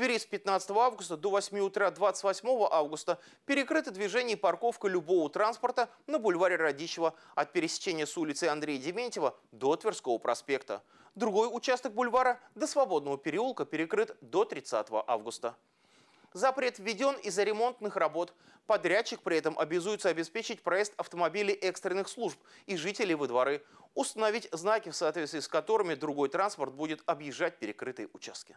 Твери с 15 августа до 8 утра 28 августа перекрыто движение и парковка любого транспорта на бульваре Радищева от пересечения с улицы Андрея Дементьева до Тверского проспекта. Другой участок бульвара до Свободного переулка перекрыт до 30 августа. Запрет введен из-за ремонтных работ. Подрядчик при этом обязуется обеспечить проезд автомобилей экстренных служб и жителей во дворы, установить знаки, в соответствии с которыми другой транспорт будет объезжать перекрытые участки.